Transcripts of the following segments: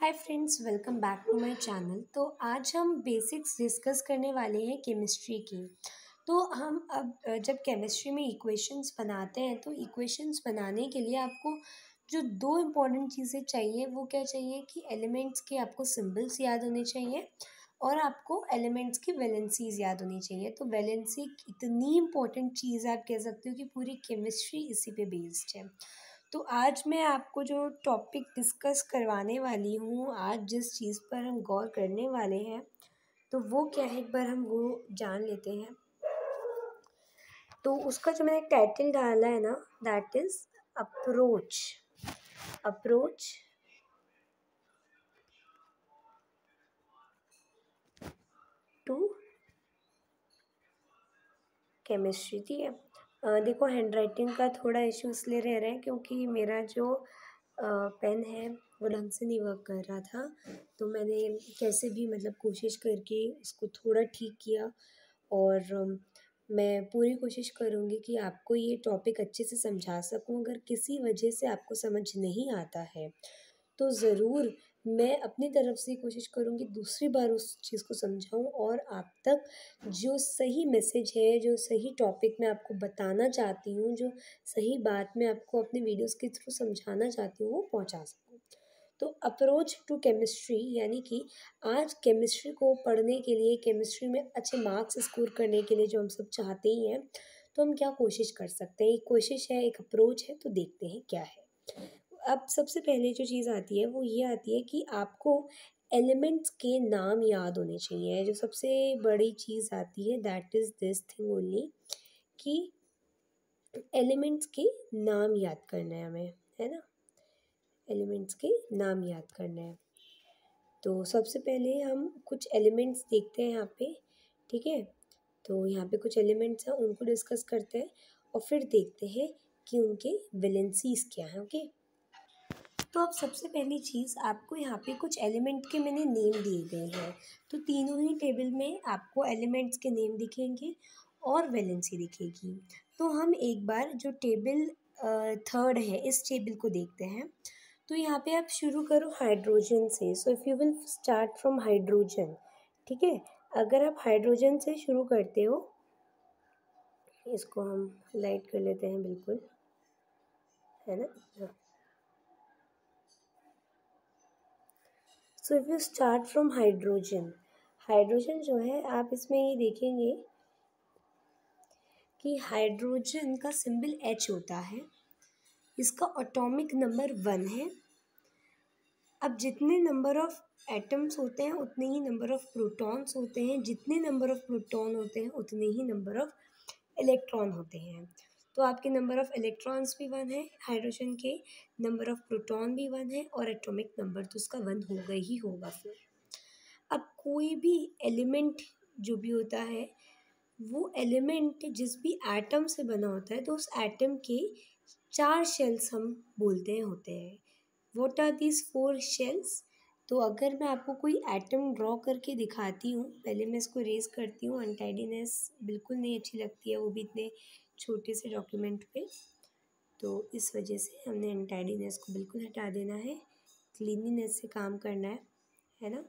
Hi friends welcome back to my channel तो आज हम बेसिक्स डिस्कस करने वाले हैं केमिस्ट्री की तो हम अब जब केमिस्ट्री में इक्वेशंस बनाते हैं तो इक्वेशंस बनाने के लिए आपको जो दो इम्पॉर्टेंट चीज़ें चाहिए वो क्या चाहिए कि एलिमेंट्स के आपको सिंबल्स याद होने चाहिए और आपको एलिमेंट्स की वैलेंसीज याद होनी चाहिए तो वैलेंसी इतनी इम्पॉर्टेंट चीज़ आप कह सकते हो कि पूरी केमिस्ट्री इसी पे बेस्ड है तो आज मैं आपको जो टॉपिक डिस्कस करवाने वाली हूँ आज जिस चीज़ पर हम गौर करने वाले हैं तो वो क्या है एक बार हम वो जान लेते हैं तो उसका जो मैंने टाइटल डाला है ना that is approach approach to chemistry ठीक है देखो हैंड राइटिंग का थोड़ा इशू इसलिए रह रहा है क्योंकि मेरा जो पेन है वो ढंग से नहीं वर्क कर रहा था तो मैंने कैसे भी मतलब कोशिश करके इसको थोड़ा ठीक किया और मैं पूरी कोशिश करूँगी कि आपको ये टॉपिक अच्छे से समझा सकूँ अगर किसी वजह से आपको समझ नहीं आता है तो ज़रूर मैं अपनी तरफ से कोशिश करूँगी दूसरी बार उस चीज़ को समझाऊँ और आप तक जो सही मैसेज है जो सही टॉपिक मैं आपको बताना चाहती हूँ जो सही बात मैं आपको अपने वीडियोस के थ्रू समझाना चाहती हूँ वो पहुँचा सकूँ तो अप्रोच टू केमिस्ट्री यानी कि आज केमिस्ट्री को पढ़ने के लिए केमिस्ट्री में अच्छे मार्क्स स्कोर करने के लिए जो हम सब चाहते ही हैं तो हम क्या कोशिश कर सकते हैं एक कोशिश है एक अप्रोच है तो देखते हैं क्या है अब सबसे पहले जो चीज़ आती है वो ये आती है कि आपको एलिमेंट्स के नाम याद होने चाहिए जो सबसे बड़ी चीज़ आती है that is this thing only कि एलिमेंट्स के नाम याद करना है हमें है ना एलिमेंट्स के नाम याद करना है तो सबसे पहले हम कुछ एलिमेंट्स देखते हैं यहाँ पे ठीक है तो यहाँ पे कुछ एलिमेंट्स हैं उनको डिस्कस करते हैं और फिर देखते हैं कि उनके वेलेंसीज क्या हैं ओके तो अब सबसे पहली चीज़ आपको यहाँ पे कुछ एलिमेंट के मैंने नेम दिए गए हैं तो तीनों ही टेबल में आपको एलिमेंट्स के नेम दिखेंगे और वैलेंसी दिखेगी तो हम एक बार जो टेबल थर्ड है इस टेबल को देखते हैं तो यहाँ पे आप शुरू करो हाइड्रोजन से so if you will start from hydrogen ठीक है अगर आप हाइड्रोजन से शुरू करते हो इसको हम लाइट कर लेते हैं बिल्कुल है ना so if you start from hydrogen hydrogen जो है आप इसमें ये देखेंगे कि हाइड्रोजन का सिंबल एच होता है इसका ऑटोमिक नंबर वन है अब जितने नंबर ऑफ एटम्स होते हैं उतने ही नंबर ऑफ प्रोटॉन्स होते हैं जितने नंबर ऑफ प्रोटॉन होते हैं उतने ही नंबर ऑफ इलेक्ट्रॉन होते हैं तो आपके नंबर ऑफ़ इलेक्ट्रॉन्स भी वन है हाइड्रोजन के नंबर ऑफ़ प्रोटॉन भी वन है और एटॉमिक नंबर तो उसका वन होगा ही होगा फिर अब कोई भी एलिमेंट जो भी होता है वो एलिमेंट जिस भी एटम से बना होता है तो उस एटम के चार शेल्स हम बोलते हैं होते हैं what are these four shells तो अगर मैं आपको कोई एटम ड्रॉ करके दिखाती हूँ पहले मैं इसको रेज करती हूँ अनटाइडीनेस बिल्कुल नहीं अच्छी लगती है वो भी इतने छोटे से डॉक्यूमेंट पे तो इस वजह से हमने एंटाइडीनेस को बिल्कुल हटा देना है क्लीनिनेस से काम करना है है ना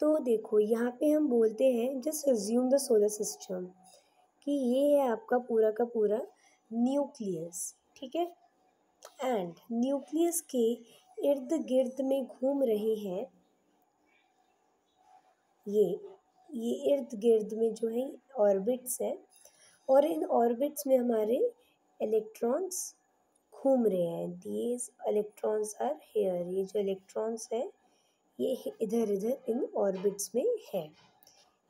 तो देखो यहाँ पे हम बोलते हैं just resume the solar system कि ये है आपका पूरा का पूरा न्यूक्लियस ठीक है एंड न्यूक्लियस के इर्द गिर्द में घूम रहे हैं ये ये इर्द गिर्द में जो है ऑर्बिट्स है और इन ऑर्बिट्स में हमारे इलेक्ट्रॉन्स घूम रहे हैं दीज इलेक्ट्रॉन्स आर हेयर ये जो इलेक्ट्रॉन्स हैं ये इधर इधर इन ऑर्बिट्स में है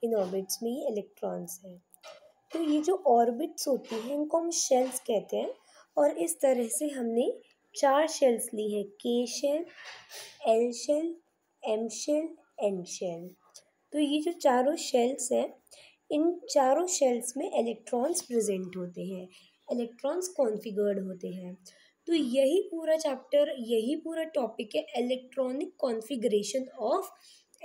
इन ऑर्बिट्स में ये इलेक्ट्रॉन्स हैं तो ये जो ऑर्बिट्स होती हैं इनको हम शेल्स कहते हैं और इस तरह से हमने चार शेल्स ली है K shell L shell M shell N shell तो ये जो चारों शेल्स हैं इन चारों शेल्स में इलेक्ट्रॉन्स प्रेजेंट होते हैं इलेक्ट्रॉन्स कॉन्फिगर्ड होते हैं तो यही पूरा चैप्टर यही पूरा टॉपिक है electronic configuration of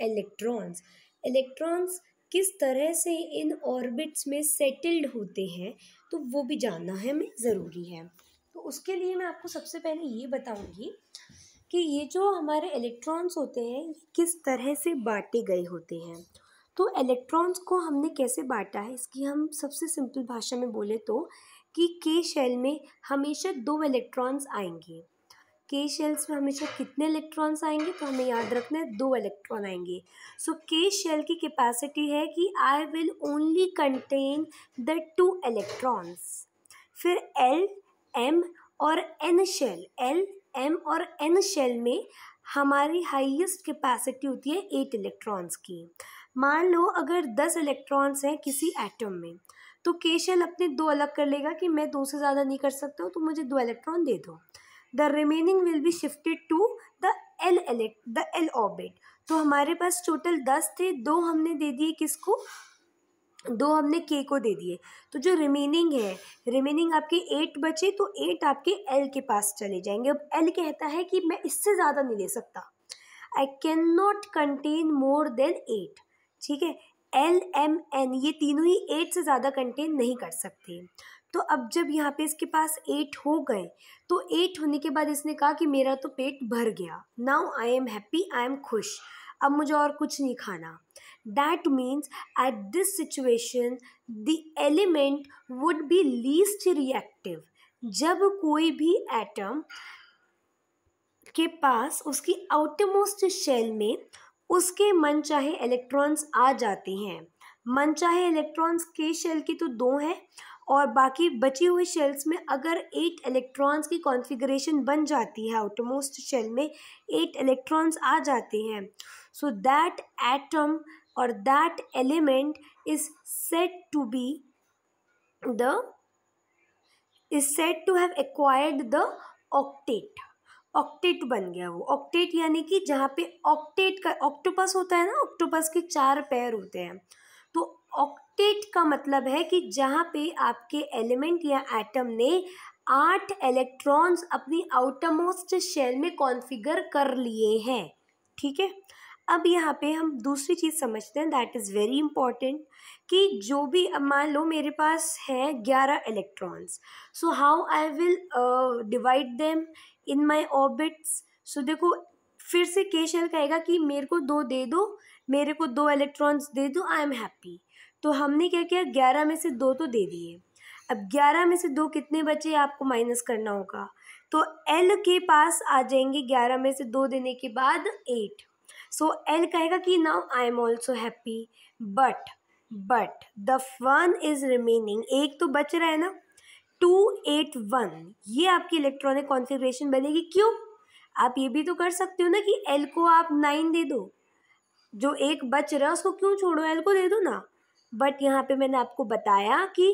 electrons electrons किस तरह से इन ऑर्बिट्स में सेटल्ड होते हैं तो वो भी जानना है हमें ज़रूरी है तो उसके लिए मैं आपको सबसे पहले ये बताऊँगी कि ये जो हमारे इलेक्ट्रॉन्स होते हैं ये किस तरह से बांटे गए होते हैं तो इलेक्ट्रॉन्स को हमने कैसे बांटा है इसकी हम सबसे सिंपल भाषा में बोले तो कि के शेल में हमेशा दो इलेक्ट्रॉन्स आएंगे के शेल्स में हमेशा कितने इलेक्ट्रॉन्स आएंगे तो हमें याद रखना है दो इलेक्ट्रॉन आएंगे सो के शेल की कैपेसिटी है कि I will only contain the two electrons फिर एल एम और एन शेल एल एम और एन शेल में हमारी हाईएस्ट कैपेसिटी होती है एट इलेक्ट्रॉन्स की मान लो अगर दस इलेक्ट्रॉन्स हैं किसी एटम में तो केशल अपने दो अलग कर लेगा कि मैं दो से ज़्यादा नहीं कर सकता हूँ तो मुझे दो इलेक्ट्रॉन दे दो the remaining will be shifted to the L elect the L orbit तो हमारे पास टोटल दस थे दो हमने दे दिए किसको दो हमने के को दे दिए तो जो रिमेनिंग है रिमेनिंग आपके एट बचे तो एट आपके एल के पास चले जाएंगे अब एल कहता है कि मैं इससे ज़्यादा नहीं ले सकता I can not contain more than eight ठीक है एल एम एन ये तीनों ही एट से ज़्यादा कंटेन नहीं कर सकते तो अब जब यहाँ पे इसके पास एट हो गए तो एट होने के बाद इसने कहा कि मेरा तो पेट भर गया now I am happy I am खुश अब मुझे और कुछ नहीं खाना that means at this situation the element would be least reactive जब कोई भी एटम के पास उसकी आउटमोस्ट शेल में उसके मन चाहे इलेक्ट्रॉन्स आ जाते हैं मन चाहे इलेक्ट्रॉन्स के शेल की तो दो हैं और बाकी बची हुई शेल्स में अगर एट इलेक्ट्रॉन्स की कॉन्फ़िगरेशन बन जाती है आउटमोस्ट शेल में एट इलेक्ट्रॉन्स आ जाते हैं सो दैट एटम और that element is set to be the is set to have acquired the octet octet बन गया वो ऑक्टेट यानी कि जहाँ पे ऑक्टेट का ऑक्टोपस होता है ना ऑक्टोपस के चार पैर होते हैं तो ऑक्टेट का मतलब है कि जहाँ पे आपके एलिमेंट या एटम ने आठ इलेक्ट्रॉन्स अपनी आउटरमोस्ट शेल में कॉन्फ़िगर कर लिए हैं ठीक है अब यहाँ पे हम दूसरी चीज़ समझते हैं दैट इज़ वेरी इंपॉर्टेंट कि जो भी अब मान लो मेरे पास है ग्यारह electrons so how I will divide them in my orbits so देखो फिर से के शेल कहेगा कि मेरे को दो दे दो मेरे को दो इलेक्ट्रॉन्स दे दो आई एम हैप्पी तो हमने क्या किया ग्यारह में से दो तो दे दिए अब ग्यारह में से दो कितने बचे आपको माइनस करना होगा तो एल के पास आ जाएंगे ग्यारह में से दो देने के बाद एट सो एल कहेगा कि now I am also happy but but the fun is remaining एक तो बच रहा है ना टू एट वन ये आपकी इलेक्ट्रॉनिक कॉन्फ़िगरेशन बनेगी क्यों आप ये भी तो कर सकते हो ना कि एल को आप नाइन दे दो जो एक बच रहा है उसको क्यों छोड़ो एल को दे दो ना बट यहाँ पे मैंने आपको बताया कि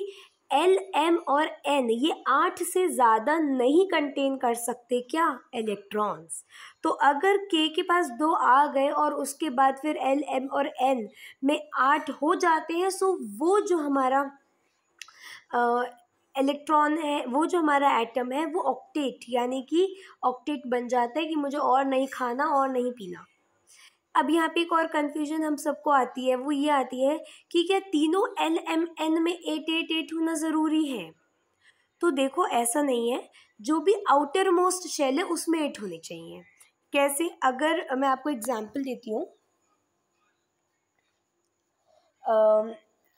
एल एम और एन ये आठ से ज़्यादा नहीं कंटेन कर सकते क्या इलेक्ट्रॉन्स तो अगर के के पास दो आ गए और उसके बाद फिर एल एम और एन में आठ हो जाते हैं सो वो जो हमारा इलेक्ट्रॉन है वो जो हमारा एटम है वो ऑक्टेट यानी कि ऑक्टेट बन जाता है कि मुझे और नहीं खाना और नहीं पीना अब यहाँ पे एक और कन्फ्यूजन हम सबको आती है वो ये आती है कि क्या तीनों एल एम एन में एट एट एट होना ज़रूरी है तो देखो ऐसा नहीं है जो भी आउटर मोस्ट शेल है उसमें एट होनी चाहिए कैसे अगर मैं आपको एग्जाम्पल देती हूँ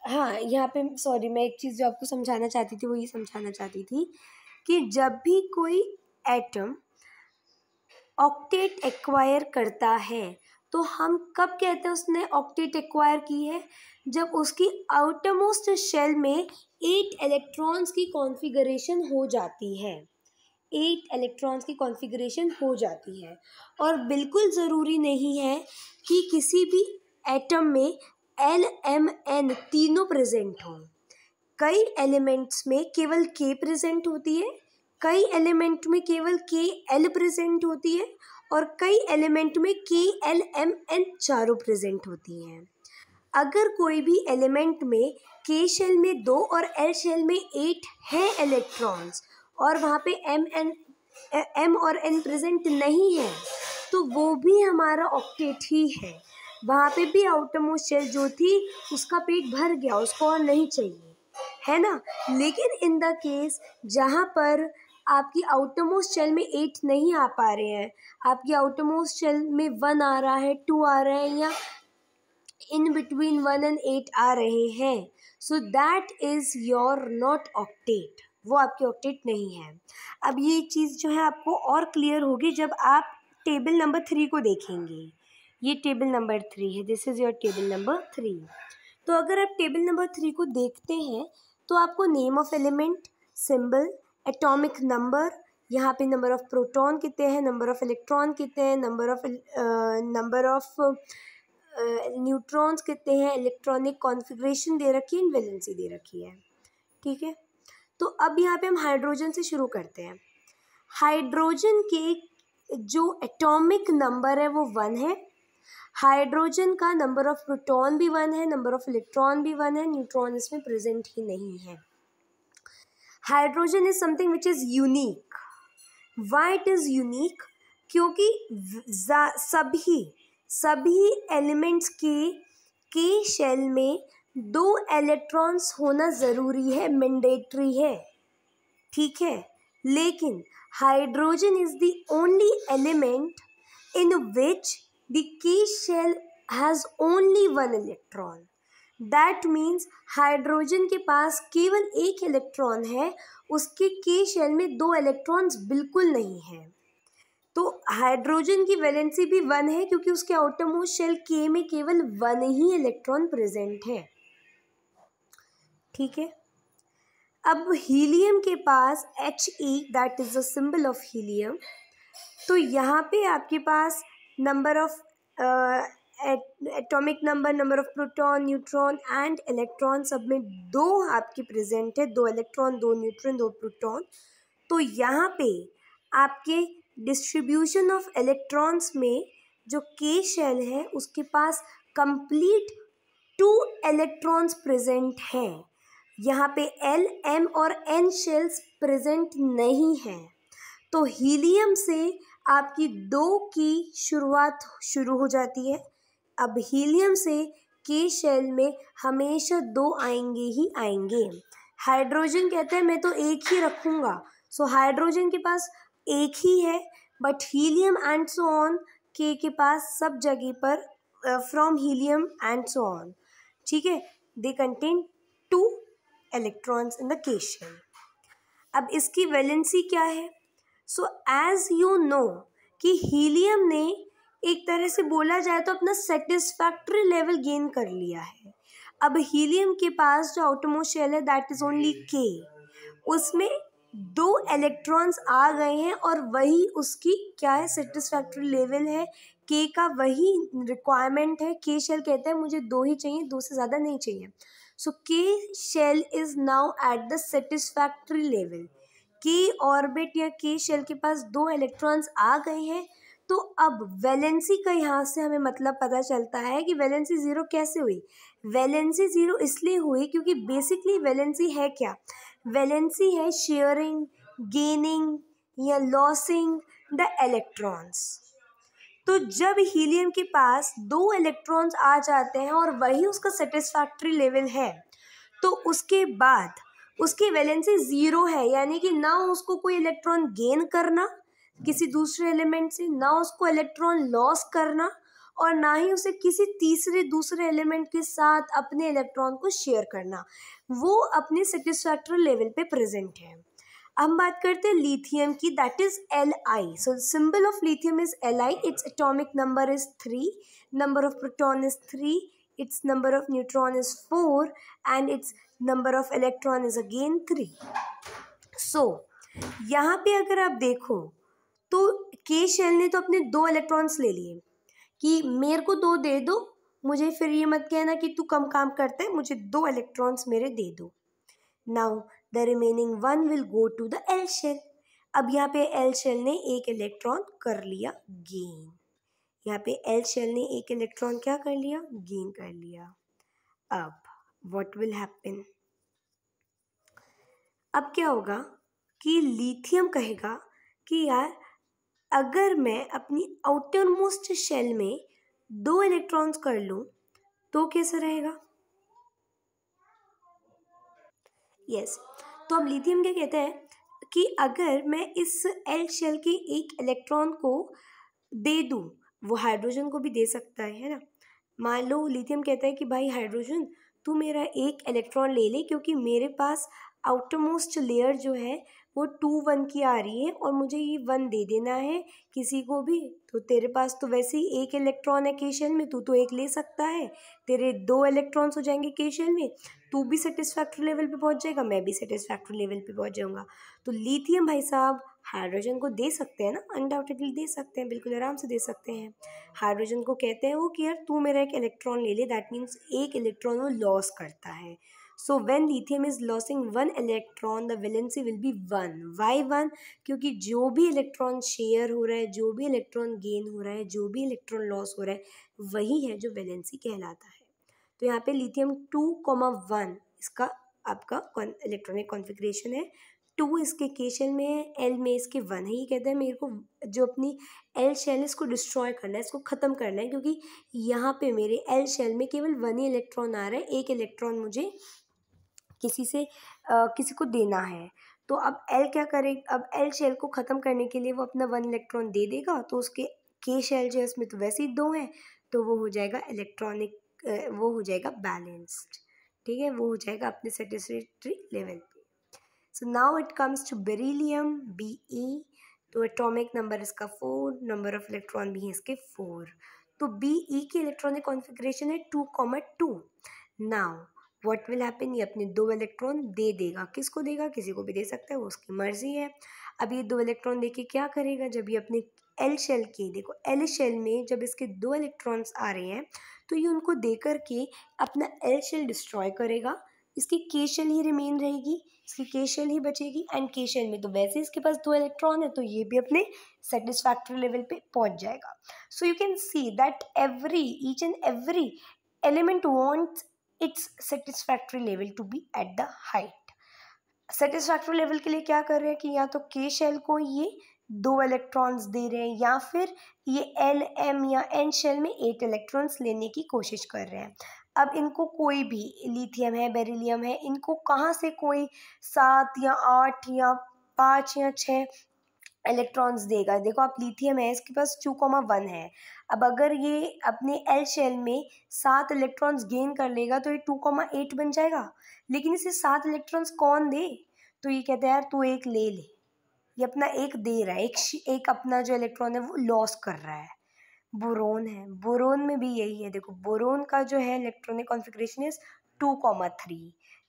हाँ यहाँ पे सॉरी मैं एक चीज़ जो आपको समझाना चाहती थी वो ये समझाना चाहती थी कि जब भी कोई एटम ऑक्टेट एक्वायर करता है तो हम कब कहते हैं उसने ऑक्टेट एक्वायर की है जब उसकी आउटरमोस्ट शेल में एट इलेक्ट्रॉन्स की कॉन्फ़िगरेशन हो जाती है एट इलेक्ट्रॉन्स की कॉन्फ़िगरेशन हो जाती है और बिल्कुल ज़रूरी नहीं है कि किसी भी एटम में एल एम एन तीनों प्रेजेंट हों कई एलिमेंट्स में केवल के प्रेजेंट होती है कई एलिमेंट में केवल के एल प्रेजेंट होती है और कई एलिमेंट में के एल एम एन चारों प्रेजेंट होती हैं अगर कोई भी एलिमेंट में के शेल में दो और एल शेल में एट हैं इलेक्ट्रॉन्स और वहाँ पे एम एन एम और एन प्रेजेंट नहीं है तो वो भी हमारा ऑक्टेट ही है वहाँ पे भी आउटर मोस्ट शेल जो थी उसका पेट भर गया उसको और नहीं चाहिए है ना लेकिन इन द केस जहाँ पर आपकी आउटरमोस्ट शेल में एट नहीं आ पा रहे हैं आपकी आउटरमोस्ट शेल में वन आ रहा है टू आ रहा है या in between one and eight आ रहे हैं so that is your not octet वो आपकी ऑक्टेट नहीं है अब ये चीज़ जो है आपको और क्लियर होगी जब आप टेबल नंबर थ्री को देखेंगे ये टेबल नंबर थ्री है this is your table number three तो अगर आप टेबल नंबर थ्री को देखते हैं तो आपको name of element symbol atomic number यहाँ पे नंबर ऑफ़ प्रोटॉन कितने हैं नंबर ऑफ़ इलेक्ट्रॉन कितने हैं number of number of neutrons कितने हैं इलेक्ट्रॉनिक कॉन्फ़िगरेशन दे रखी है वैलेंसी दे रखी है ठीक है तो अब यहाँ पे हम हाइड्रोजन से शुरू करते हैं हाइड्रोजन के जो एटॉमिक नंबर है वो वन है हाइड्रोजन का नंबर ऑफ प्रोटॉन भी वन है नंबर ऑफ इलेक्ट्रॉन भी वन है न्यूट्रॉन इसमें प्रेजेंट ही नहीं है hydrogen is something which is unique why it is unique क्योंकि सभी सभी एलिमेंट्स के के शेल में दो इलेक्ट्रॉन्स होना ज़रूरी है मैंडेटरी है ठीक है लेकिन hydrogen is the only element in which the key shell has only one electron. That means hydrogen के पास केवल एक इलेक्ट्रॉन है उसके के शेल में दो इलेक्ट्रॉन्स बिल्कुल नहीं है तो हाइड्रोजन की वैलेंसी भी वन है क्योंकि उसके आउटर शेल के में केवल वन ही इलेक्ट्रॉन प्रेजेंट है ठीक है अब हीलियम के पास H E that is the symbol of helium तो यहाँ पे आपके पास number of uh, atomic number number of proton neutron and electron सब में दो आपकी प्रेजेंट है दो इलेक्ट्रॉन दो न्यूट्रॉन दो प्रोटॉन तो यहाँ पे आपके डिस्ट्रीब्यूशन ऑफ इलेक्ट्रॉन्स में जो के शेल है उसके पास कंप्लीट टू इलेक्ट्रॉन्स प्रेजेंट हैं यहाँ पे एल एम और एन शेल्स प्रेजेंट नहीं हैं तो हीलियम से आपकी दो की शुरुआत शुरू हो जाती है अब हीलियम से के शेल में हमेशा दो आएंगे ही आएंगे हाइड्रोजन कहते हैं मैं तो एक ही रखूँगा सो हाइड्रोजन के पास एक ही है but helium and so on के के पास सब जगह पर from helium and so on ठीक है they contain two electrons in the K shell अब इसकी वैलेंसी क्या है सो एज यू नो कि हीलियम ने एक तरह से बोला जाए तो अपना सेटिस्फैक्ट्री लेवल गेन कर लिया है अब हीलियम के पास जो ऑटोमोशेल है दैट इज़ ओनली के उसमें दो इलेक्ट्रॉन्स आ गए हैं और वही उसकी क्या है सेटिस्फैक्ट्री लेवल है के का वही रिक्वायरमेंट है के शेल कहते हैं मुझे दो ही चाहिए दो से ज़्यादा नहीं चाहिए so K shell is now at the satisfactory level की ऑर्बिट या की शेल के पास दो इलेक्ट्रॉन्स आ गए हैं तो अब वैलेंसी का यहाँ से हमें मतलब पता चलता है कि वैलेंसी ज़ीरो कैसे हुई वैलेंसी ज़ीरो इसलिए हुई क्योंकि बेसिकली वैलेंसी है क्या वैलेंसी है शेयरिंग गेनिंग या लॉसिंग द इलेक्ट्रॉन्स तो जब हीलियम के पास दो इलेक्ट्रॉन्स आ जाते हैं और वही उसका सेटिस्फैक्ट्री लेवल है तो उसके बाद उसकी वैलेंसी ज़ीरो है यानी कि ना उसको कोई इलेक्ट्रॉन गेन करना किसी दूसरे एलिमेंट से ना उसको इलेक्ट्रॉन लॉस करना और ना ही उसे किसी तीसरे दूसरे एलिमेंट के साथ अपने इलेक्ट्रॉन को शेयर करना वो अपने सेटिस्फैक्टर लेवल पे प्रेजेंट है हम बात करते हैं लिथियम की that is L I so symbol of lithium is L I its atomic number is three number of proton is three its number of neutron is four and its number of electron is again three so यहाँ पे अगर आप देखो तो के shell ने तो अपने दो इलेक्ट्रॉन्स ले लिए कि मेरे को दो दे दो मुझे फिर ये मत कहना कि तू कम काम करता है मुझे दो इलेक्ट्रॉन्स मेरे दे दो now the remaining one will go to the L shell अब यहाँ पे एल शेल ने एक इलेक्ट्रॉन कर लिया गेन यहाँ पे एल शेल ने एक इलेक्ट्रॉन क्या कर लिया गेन कर लिया अब वट विल हैपन अब क्या होगा कि लिथियम कहेगा कि यार अगर मैं अपनी आउटर मोस्ट शेल में दो इलेक्ट्रॉन्स कर लूँ तो कैसा रहेगा यस yes. तो अब लिथियम क्या कहता है कि अगर मैं इस एल शेल के एक इलेक्ट्रॉन को दे दूँ वो हाइड्रोजन को भी दे सकता है है ना मान लो लिथियम कहता है कि भाई हाइड्रोजन तू मेरा एक इलेक्ट्रॉन ले ले क्योंकि मेरे पास आउटरमोस्ट लेयर जो है वो टू वन की आ रही है और मुझे ये वन दे देना है किसी को भी तो तेरे पास तो वैसे ही एक इलेक्ट्रॉन है केशन में तू तो एक ले सकता है तेरे दो इलेक्ट्रॉन्स हो जाएंगे केशन में तू भी सेटिस्फैक्ट्री लेवल पे पहुंच जाएगा मैं भी सेटिस्फैक्ट्री लेवल पे पहुंच जाऊँगा तो लिथियम भाई साहब हाइड्रोजन को दे सकते हैं ना अनडाउटेडली दे सकते हैं बिल्कुल आराम से दे सकते हैं हाइड्रोजन को कहते हैं वो कि यार तू मेरा एक इलेक्ट्रॉन ले ले दैट मीन्स एक इलेक्ट्रॉन वो लॉस करता है so when lithium is losing one electron the valency will be one why one क्योंकि जो भी इलेक्ट्रॉन शेयर हो रहा है जो भी इलेक्ट्रॉन गेन हो रहा है जो भी इलेक्ट्रॉन लॉस हो रहा है वही है जो वेलेंसी कहलाता है तो यहाँ पे लिथियम टू कॉमा वन इसका आपका इलेक्ट्रॉनिक कॉन्फ़िगरेशन है टू इसके के शेल में है एल में इसके वन है ये कहता है मेरे को जो अपनी एल शेल है इसको डिस्ट्रॉय करना है इसको ख़त्म करना है क्योंकि यहाँ पे मेरे एल शेल में केवल वन ही इलेक्ट्रॉन आ रहा है एक इलेक्ट्रॉन मुझे किसी से आ, किसी को देना है तो अब एल क्या करे अब एल शेल को ख़त्म करने के लिए वो अपना वन इलेक्ट्रॉन दे देगा तो उसके के शेल जो है उसमें तो वैसे ही दो हैं तो वो हो जाएगा इलेक्ट्रॉनिक वो हो जाएगा बैलेंस्ड ठीक है वो हो जाएगा अपने satisfactory level So now it comes to beryllium, Be. तो एटॉमिक नंबर इसका फोर नंबर ऑफ इलेक्ट्रॉन भी हैं इसके फोर तो बी ई की इलेक्ट्रॉनिक कॉन्फ़िगरेशन है two comma two now what will happen ये अपने दो इलेक्ट्रॉन दे देगा किसको देगा किसी को भी दे सकता है वो उसकी मर्जी है अब ये दो इलेक्ट्रॉन दे के क्या करेगा जब ये अपने एल शेल के देखो एल शेल में जब इसके दो इलेक्ट्रॉन्स आ रहे हैं तो ये उनको दे करके के अपना एल शेल डिस्ट्रॉय करेगा इसकी के शेल ही रिमेन रहेगी इसकी के शेल ही बचेगी एंड के शेल में तो वैसे इसके पास दो इलेक्ट्रॉन है तो ये भी अपने सेटिस्फैक्ट्री लेवल पे पहुंच जाएगा so you can see that every each and every element wants its satisfactory level to be at the height satisfactory level के लिए क्या कर रहे हैं कि या तो के शेल को ये दो इलेक्ट्रॉन्स दे रहे हैं या फिर ये एल एम या एन शेल में एट इलेक्ट्रॉन्स लेने की कोशिश कर रहे हैं अब इनको कोई भी लिथियम है बेरिलियम है इनको कहाँ से कोई सात या आठ या पाँच या छः इलेक्ट्रॉन्स देगा देखो आप लिथियम है इसके पास टू कॉमा वन है अब अगर ये अपने एल शेल में सात इलेक्ट्रॉन्स गेन कर लेगा तो ये टू कॉमा एट बन जाएगा लेकिन इसे सात इलेक्ट्रॉन्स कौन दे तो ये कहते हैं यार तू एक ले ले ये अपना एक दे रहा है एक एक अपना जो इलेक्ट्रॉन है वो लॉस कर रहा है बोरोन है बोरोन में भी यही है देखो बोरोन का जो है electronic configuration is two comma three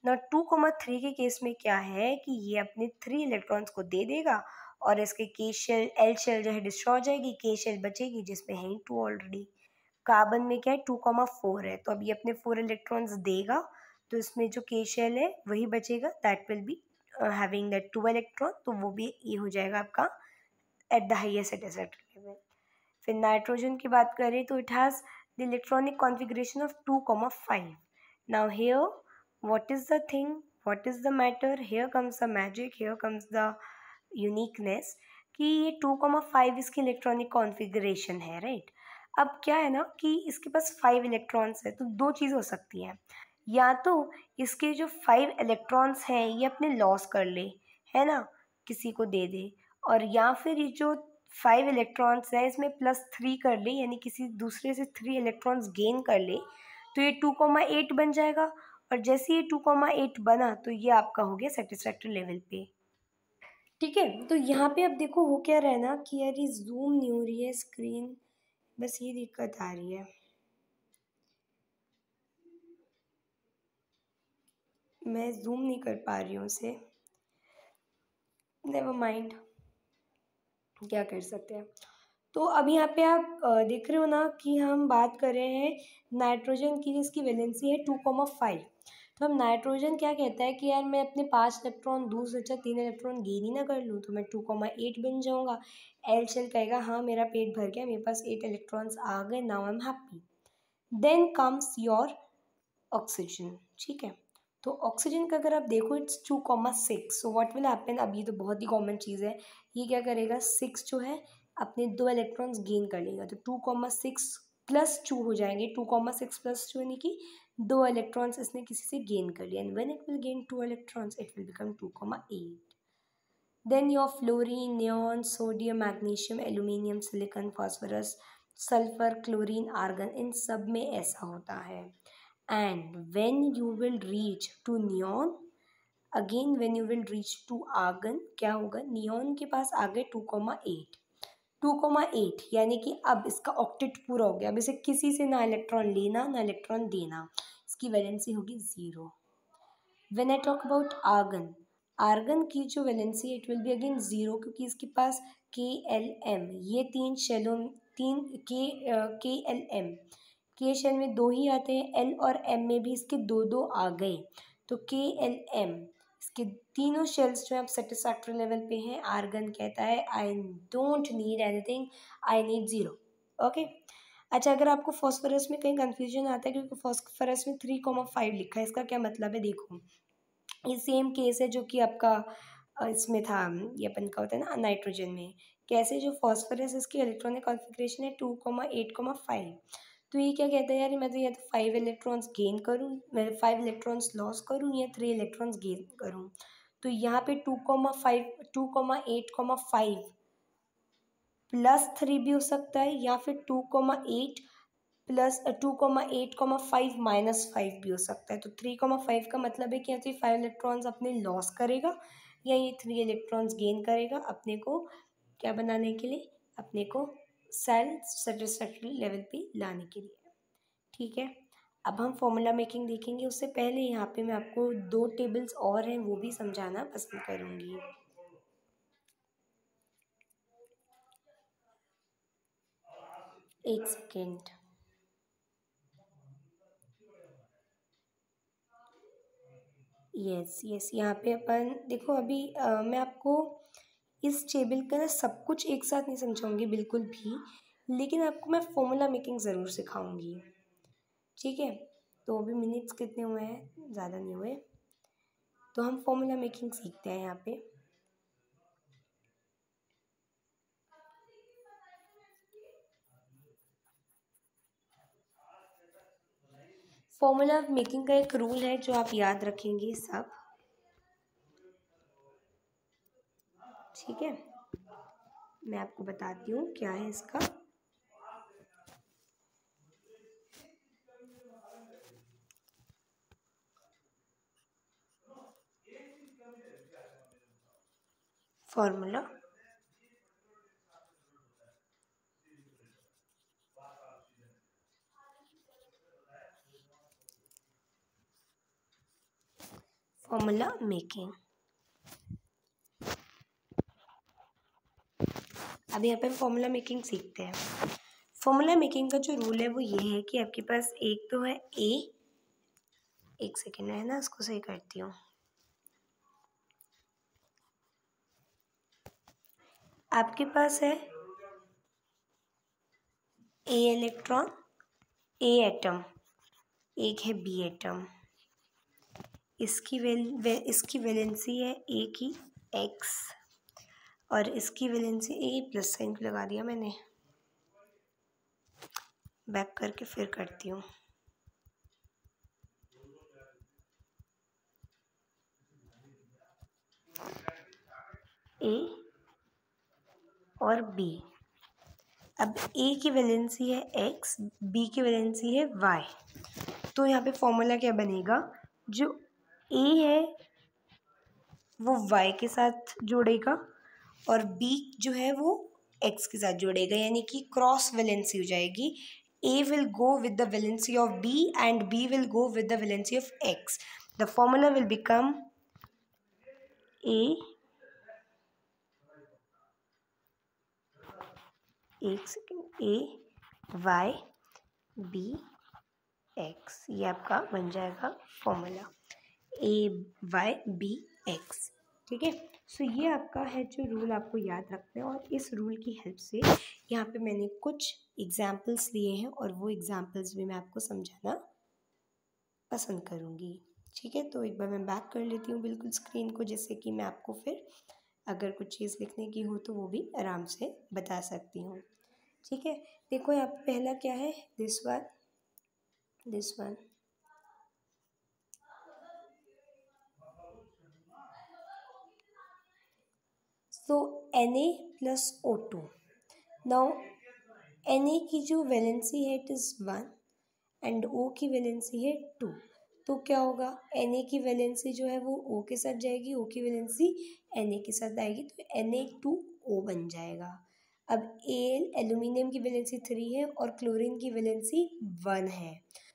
ना टू कॉमा थ्री के केस में क्या है कि ये अपने थ्री इलेक्ट्रॉन्स को दे देगा और इसके के शेल एल शेल जो है डिस्ट्रॉय जाएगी के शेल बचेगी जिसमें है टू ऑलरेडी कार्बन में क्या है टू कॉमा फोर है तो अब ये अपने फोर इलेक्ट्रॉन्स देगा तो इसमें जो के शेल है वही बचेगा that will be having that two electron तो वो भी ये हो जाएगा आपका at the highest at level फिर नाइट्रोजन की बात करें तो it has the electronic configuration of two comma five now here what is the thing what is the matter here comes the magic here comes the uniqueness कि ये two comma five इसकी electronic configuration है right अब क्या है ना कि इसके पास फाइव इलेक्ट्रॉन्स है तो दो चीज़ हो सकती हैं या तो इसके जो फाइव इलेक्ट्रॉन्स हैं ये अपने लॉस कर ले है ना किसी को दे दे और या फिर ये जो फाइव इलेक्ट्रॉन्स हैं इसमें प्लस थ्री कर ले यानी किसी दूसरे से थ्री इलेक्ट्रॉन्स गेन कर ले तो ये टू कॉमा एट बन जाएगा और जैसे ये टू कॉमा एट बना तो ये आपका हो गया सेटिस्फैक्ट्री लेवल पे ठीक है तो यहाँ पे अब देखो हो क्या रहना कि यार ये जूम नहीं हो रही है स्क्रीन बस ये दिक्कत आ रही है मैं जूम नहीं कर पा रही हूँ उसे नेवर माइंड क्या कर सकते हैं तो अब यहाँ पे आप देख रहे हो ना कि हम बात कर रहे हैं नाइट्रोजन की जिसकी वैलेंसी है टू कॉमा फाइव तो हम नाइट्रोजन क्या कहता है कि यार मैं अपने पाँच इलेक्ट्रॉन दो से अच्छा तीन इलेक्ट्रॉन गेन ही ना कर लूँ तो मैं टू कॉमा एट बन जाऊँगा एल शेल कहेगा हाँ मेरा पेट भर गया मेरे पास एट इलेक्ट्रॉन्स आ गए now I am happy then comes your oxygen ठीक है तो ऑक्सीजन का अगर आप देखो it's two comma six so what will happen अब ये तो बहुत ही कॉमन चीज़ है ये क्या करेगा सिक्स जो है अपने दो इलेक्ट्रॉन्स गेन कर लेगा तो two comma six plus two हो जाएंगे two comma six plus two यानी कि दो इलेक्ट्रॉन्स इसने किसी से गेन कर लिया and when it will gain two electrons it will become two comma eight then your fluorine neon sodium magnesium aluminium silicon phosphorus sulphur chlorine argon इन सब में ऐसा होता है and when you will reach to neon again when you will reach to argon क्या होगा neon के पास आगे two comma eight two comma eight यानी कि अब इसका ऑक्टेट पूरा हो गया अब इसे किसी से ना इलेक्ट्रॉन लेना ना इलेक्ट्रॉन देना इसकी वैलेंसी होगी zero when I talk about argon argon की जो वैलेंसी है it will be again zero क्योंकि इसके पास के एल एम ये तीन शेलों तीन के के एल एम के में दो ही आते हैं एल और एम में भी इसके दो दो आ गए तो के एल एम इसके तीनों शेल्स जो हैं अब सेटिसफैक्ट्री लेवल पे हैं आर्गन कहता है I don't need anything I need zero okay अच्छा अगर आपको फॉस्फोरस में कहीं कंफ्यूजन आता है क्योंकि फॉस्फोरस में थ्री कॉमा फाइव लिखा है इसका क्या मतलब है देखो ये सेम केस है जो कि आपका इसमें था ये अपन का होता है ना नाइट्रोजन में कैसे जो फॉस्फोरस इसकी इलेक्ट्रॉनिक कॉन्फिग्रेशन है two comma eight comma five तो ये क्या कहता है यार मैं तो या तो फाइव इलेक्ट्रॉन्स गेन करूँ मैं फाइव इलेक्ट्रॉन्स लॉस करूँ या थ्री इलेक्ट्रॉन्स गेन करूँ तो यहाँ पे two comma five two comma eight comma five plus three भी हो सकता है या फिर two comma eight plus two comma eight comma five minus five भी हो सकता है तो थ्री कॉमा फाइव का मतलब है कि या तो ये फाइव इलेक्ट्रॉन्स अपने लॉस करेगा या ये थ्री इलेक्ट्रॉन्स गेन करेगा अपने को क्या बनाने के लिए अपने को सेल सेटिस्फैक्ट्री लेवल पे लाने के लिए ठीक है अब हम फॉर्मूला मेकिंग देखेंगे उससे पहले यहाँ पे मैं आपको दो टेबल्स और हैं वो भी समझाना पसंद करूँगी एक सेकेंड यस यस यहाँ पे अपन देखो अभी आ, मैं आपको इस टेबल का ना सब कुछ एक साथ नहीं समझाऊंगी बिल्कुल भी लेकिन आपको मैं फॉर्मूला मेकिंग ज़रूर सिखाऊंगी ठीक है तो अभी मिनट्स कितने हुए हैं ज़्यादा नहीं हुए तो हम फॉर्मूला मेकिंग सीखते हैं यहाँ पे फॉर्मूला मेकिंग का एक रूल है जो आप याद रखेंगे सब ठीक है मैं आपको बताती हूँ क्या है इसका फॉर्मूला फॉर्मूला मेकिंग अब यहाँ पे हम फॉर्मूला मेकिंग सीखते हैं फॉर्मूला मेकिंग का जो रूल है वो ये है कि आपके पास एक तो है ए एक सेकेंड है ना उसको सही करती हूँ आपके पास है ए इलेक्ट्रॉन ए एटम एक है बी एटम इसकी वेल वे, इसकी वैलेंसी है ए की एक्स और इसकी विलेन ए प्लस साइन लगा दिया मैंने बैक करके फिर करती हूँ ए और बी अब ए की वैलेंसी है एक्स बी की वैलेंसी है वाई तो यहाँ पे फॉर्मूला क्या बनेगा जो ए है वो वाई के साथ जोड़ेगा और बीक जो है वो एक्स के साथ जुड़ेगा यानी कि क्रॉस वैलेंसी हो जाएगी A will go with the valency of B and B will go with the valency of X the formula will become A एक second A Y B X ये आपका बन जाएगा formula A Y B X ठीक है सो ये आपका है जो रूल आपको याद रखना है और इस रूल की हेल्प से यहाँ पे मैंने कुछ एग्जाम्पल्स लिए हैं और वो एग्जाम्पल्स भी मैं आपको समझाना पसंद करूँगी ठीक है तो एक बार मैं बैक कर लेती हूँ बिल्कुल स्क्रीन को जैसे कि मैं आपको फिर अगर कुछ चीज़ लिखने की हो तो वो भी आराम से बता सकती हूँ ठीक है देखो यहाँ पहला क्या है this one this one so N A plus O two now N A की जो वैलेंसी है it is one and O की वैलेंसी है टू तो क्या होगा एन ए की वैलेंसी जो है वो ओ के साथ जाएगी ओ की वैलेंसी एन ए के साथ आएगी तो एन ए टू ओ बन जाएगा अब ए एल एल्यूमिनियम की वैलेंसी थ्री है और क्लोरीन की वैलेंसी वन है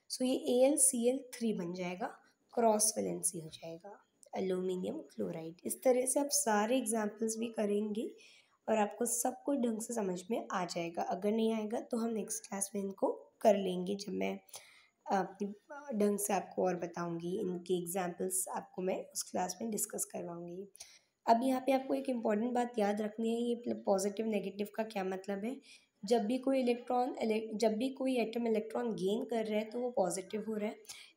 सो so ये A L C L three बन जाएगा क्रॉस वैलेंसी हो जाएगा एलुमिनियम क्लोराइड इस तरह से आप सारे एग्जाम्पल्स भी करेंगे और आपको सब कुछ ढंग से समझ में आ जाएगा अगर नहीं आएगा तो हम नेक्स्ट क्लास में इनको कर लेंगे जब मैं अपनी ढंग से आपको और बताऊंगी इनकी एग्जाम्पल्स आपको मैं उस क्लास में डिस्कस करवाऊंगी अब यहाँ पे आपको एक इम्पॉर्टेंट बात याद रखनी है ये पॉजिटिव मतलब नेगेटिव का क्या मतलब है जब भी कोई इलेक्ट्रॉन जब भी कोई एटम इलेक्ट्रॉन गेन कर रहा है तो वो पॉजिटिव हो रहा है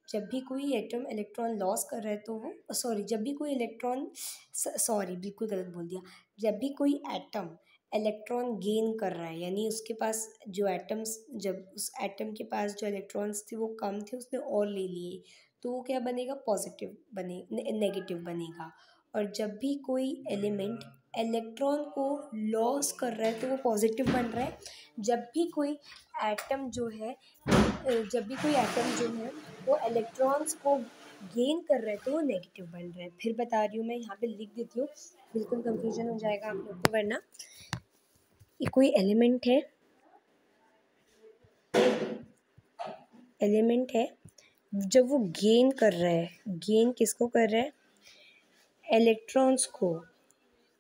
जब भी कोई एटम इलेक्ट्रॉन लॉस कर रहा है तो वो सॉरी जब भी कोई इलेक्ट्रॉन सॉरी बिल्कुल गलत बोल दिया जब भी कोई एटम इलेक्ट्रॉन गेन कर रहा है यानी उसके पास जो एटम्स जब उस एटम के पास जो इलेक्ट्रॉन्स थे वो कम थे उसने और ले लिए तो वो क्या बनेगा पॉजिटिव बने नेगेटिव बनेगा और जब भी कोई एलिमेंट इलेक्ट्रॉन को लॉस कर रहा है तो वो पॉजिटिव बन रहा है जब भी कोई एटम जो है जब भी कोई एटम जो है वो इलेक्ट्रॉन्स को गेन कर रहा है तो वो नेगेटिव बन रहा है फिर बता रही हूँ मैं यहाँ पे लिख देती हूँ बिल्कुल कंफ्यूजन हो जाएगा आप लोग को वरना ये कोई एलिमेंट है एलिमेंट है जब वो गेन कर रहा है गेन किसको कर रहा है इलेक्ट्रॉन्स को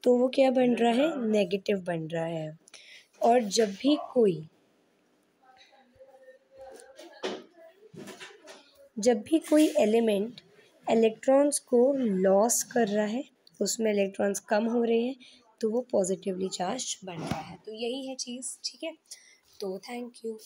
तो वो क्या बन रहा है नेगेटिव बन रहा है और जब भी कोई जब भी कोई एलिमेंट इलेक्ट्रॉन्स को लॉस कर रहा है उसमें इलेक्ट्रॉन्स कम हो रहे हैं तो वो पॉजिटिवली चार्ज बन रहा है तो यही है चीज़ ठीक है तो थैंक यू